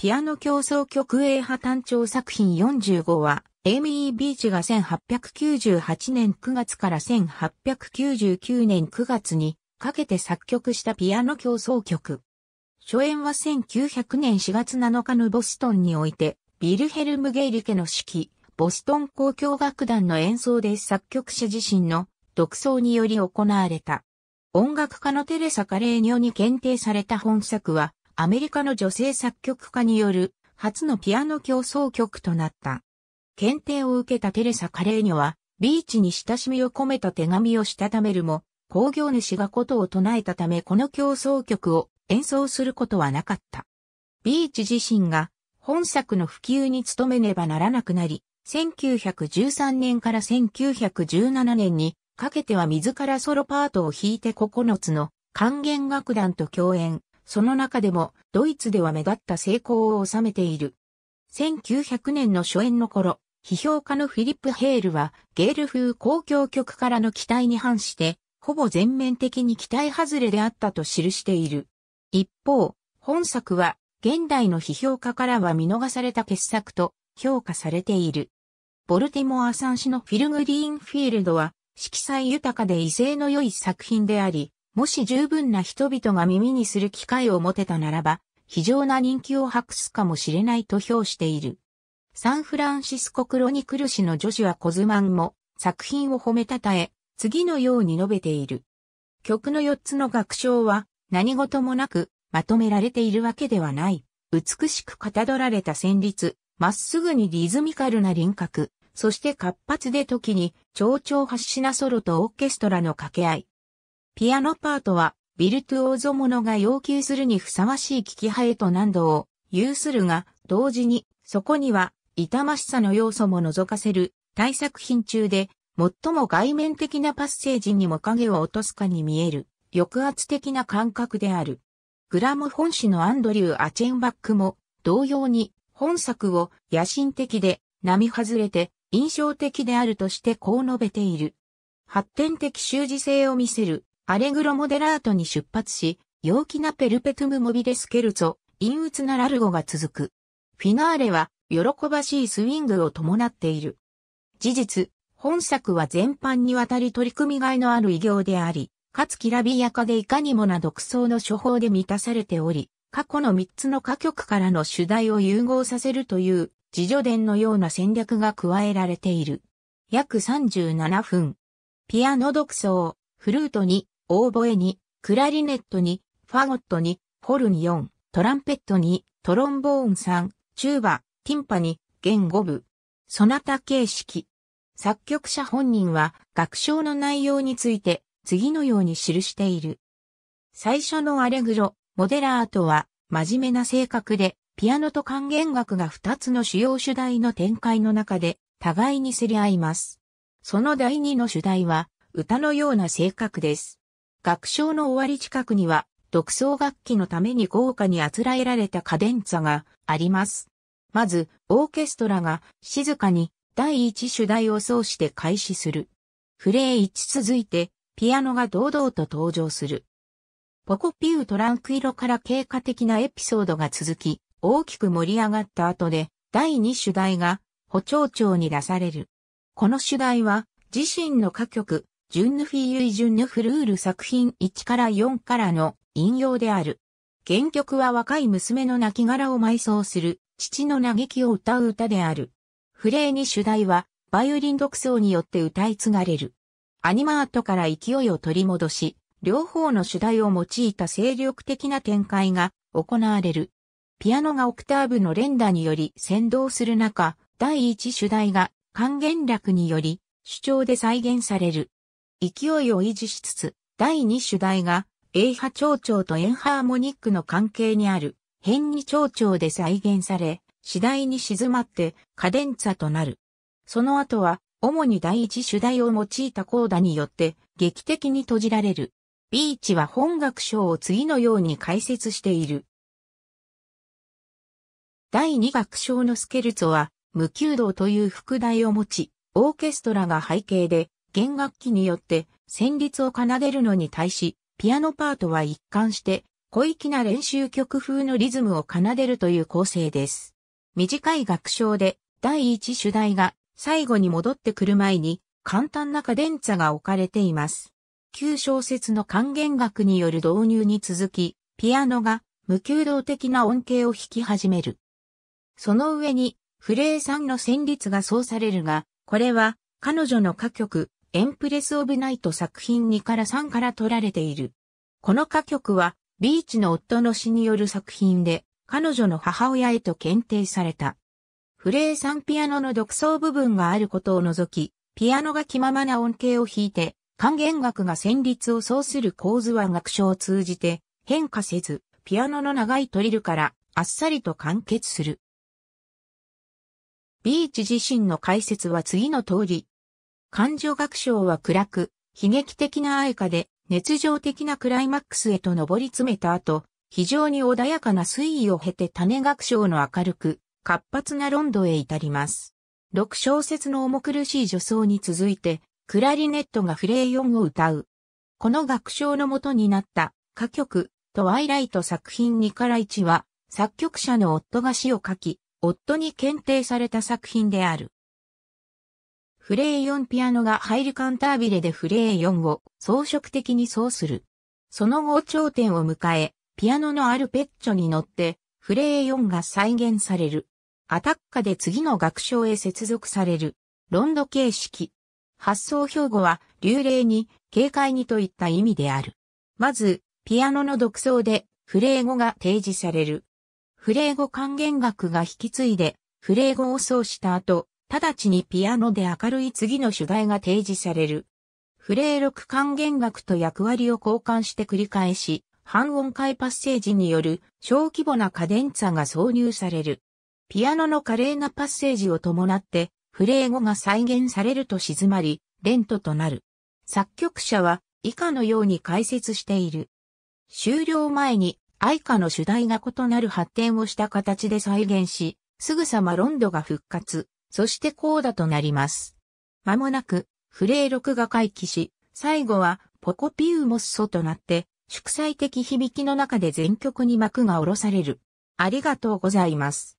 ピアノ競争曲 A 派単調作品45は、エイミー・ビーチが1898年9月から1899年9月にかけて作曲したピアノ競争曲。初演は1900年4月7日のボストンにおいて、ビルヘルム・ゲイリケの指揮、ボストン交響楽団の演奏で作曲者自身の独奏により行われた。音楽家のテレサ・カレーニョに検定された本作は、アメリカの女性作曲家による初のピアノ競争曲となった。検定を受けたテレサ・カレーニョは、ビーチに親しみを込めた手紙をしたためるも、工業主がことを唱えたためこの競争曲を演奏することはなかった。ビーチ自身が本作の普及に努めねばならなくなり、1913年から1917年にかけては自らソロパートを弾いて9つの管弦楽団と共演、その中でもドイツでは目立った成功を収めている。1900年の初演の頃、批評家のフィリップ・ヘールはゲール風公共曲からの期待に反して、ほぼ全面的に期待外れであったと記している。一方、本作は現代の批評家からは見逃された傑作と評価されている。ボルティモア産氏のフィル・グリーンフィールドは色彩豊かで威勢の良い作品であり、もし十分な人々が耳にする機会を持てたならば、非常な人気を博すかもしれないと評している。サンフランシスコクロニクル氏のジョシュア・コズマンも作品を褒めたたえ、次のように述べている。曲の4つの楽章は何事もなくまとめられているわけではない。美しくかたどられた旋律、まっすぐにリズミカルな輪郭、そして活発で時に、蝶々発しなソロとオーケストラの掛け合い、ピアノパートは、ビルトゥオーゾものが要求するにふさわしい聞き生えと難度を有するが、同時に、そこには、痛ましさの要素も覗かせる、大作品中で、最も外面的なパッセージにも影を落とすかに見える、抑圧的な感覚である。グラム本誌のアンドリュー・アチェンバックも、同様に、本作を野心的で、並外れて、印象的であるとしてこう述べている。発展的習字性を見せる、アレグロモデラートに出発し、陽気なペルペトゥムモビレスケルツォ、陰鬱なラルゴが続く。フィナーレは、喜ばしいスウィングを伴っている。事実、本作は全般にわたり取り組みがいのある偉業であり、かつきらびやかでいかにもな独創の処方で満たされており、過去の3つの歌曲からの主題を融合させるという、自助伝のような戦略が加えられている。約37分。ピアノ独奏、フルートにオーボエに、クラリネットに、ファゴットに、ホルン4、トランペットに、トロンボーン3、チューバ、ティンパに、弦5部。ソナタ形式。作曲者本人は楽章の内容について次のように記している。最初のアレグロ、モデラートは真面目な性格でピアノと管弦楽が2つの主要主題の展開の中で互いに競り合います。その第2の主題は歌のような性格です。学章の終わり近くには、独奏楽器のために豪華にあつらえられたカデンツァがあります。まず、オーケストラが静かに第一主題を奏して開始する。フレー1続いて、ピアノが堂々と登場する。ポコピュートランクイロから経過的なエピソードが続き、大きく盛り上がった後で、第二主題が、補聴長に出される。この主題は、自身の歌曲、ジュンヌフィーユイ・ジュンヌフルール作品1から4からの引用である。原曲は若い娘の亡骸を埋葬する父の嘆きを歌う歌である。フレーに主題はバイオリン独奏によって歌い継がれる。アニマートから勢いを取り戻し、両方の主題を用いた精力的な展開が行われる。ピアノがオクターブの連打により先導する中、第一主題が還元楽により主張で再現される。勢いを維持しつつ、第2主題が、A 波長調と円ハーモニックの関係にある、変二長調で再現され、次第に静まって、カデンツァとなる。その後は、主に第一主題を用いたコーダによって、劇的に閉じられる。ビーチは本楽章を次のように解説している。第二楽章のスケルツォは、無給道という副題を持ち、オーケストラが背景で、弦楽器によって旋律を奏でるのに対し、ピアノパートは一貫して、小粋な練習曲風のリズムを奏でるという構成です。短い楽章で、第一主題が最後に戻ってくる前に、簡単なカデンツァが置かれています。9小節の還元楽による導入に続き、ピアノが無給動的な音形を弾き始める。その上に、フレーさんの旋律がそうされるが、これは彼女の歌曲、エンプレス・オブ・ナイト作品2から3から取られている。この歌曲は、ビーチの夫の死による作品で、彼女の母親へと検定された。フレーさんピアノの独奏部分があることを除き、ピアノが気ままな音形を弾いて、還元楽が旋律を奏する構図は楽章を通じて変化せず、ピアノの長いトリルからあっさりと完結する。ビーチ自身の解説は次の通り、感情学章は暗く、悲劇的な愛歌で、熱情的なクライマックスへと上り詰めた後、非常に穏やかな推移を経て種学章の明るく、活発なロンドへ至ります。6小節の重苦しい助走に続いて、クラリネットがフレイヨンを歌う。この学章のもとになった歌曲、トワイライト作品2から1は、作曲者の夫が詩を書き、夫に検定された作品である。フレー4ピアノが入るカンタービレでフレー4を装飾的にそうする。その後頂点を迎え、ピアノのアルペッチョに乗って、フレー4が再現される。アタッカで次の楽章へ接続される。ロンド形式。発想標語は、流麗に、軽快にといった意味である。まず、ピアノの独奏で、フレー語が提示される。フレー語還元楽が引き継いで、フレー語を奏した後、直ちにピアノで明るい次の主題が提示される。フレー録還元楽と役割を交換して繰り返し、半音階パッセージによる小規模なカデンツァが挿入される。ピアノの華麗なパッセージを伴って、フレー語が再現されると静まり、レントとなる。作曲者は以下のように解説している。終了前に愛歌の主題が異なる発展をした形で再現し、すぐさまロンドが復活。そしてコーダとなります。まもなく、フレー録が回帰し、最後はポコピウモスソとなって、祝祭的響きの中で全曲に幕が下ろされる。ありがとうございます。